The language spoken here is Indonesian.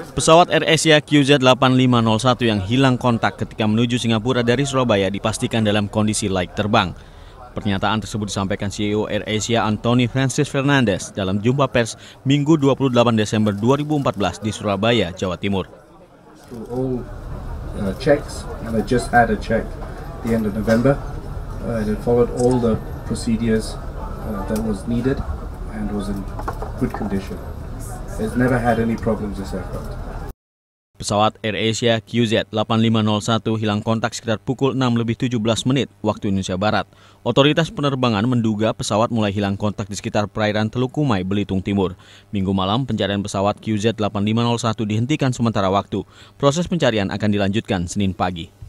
Pesawat Air Asia QZ8501 yang hilang kontak ketika menuju Singapura dari Surabaya dipastikan dalam kondisi laik terbang. Pernyataan tersebut disampaikan CEO Air Asia Anthony Francis Fernandes dalam jumpa pers Minggu 28 Desember 2014 di Surabaya, Jawa Timur. procedures that was needed and was in good condition. It's never had Pesawat AirAsia QZ8501 hilang kontak sekitar pukul 6 lebih 17 menit waktu Indonesia Barat. Otoritas penerbangan menduga pesawat mulai hilang kontak di sekitar perairan Teluk Kumai, Belitung Timur. Minggu malam, pencarian pesawat QZ8501 dihentikan sementara waktu. Proses pencarian akan dilanjutkan Senin pagi.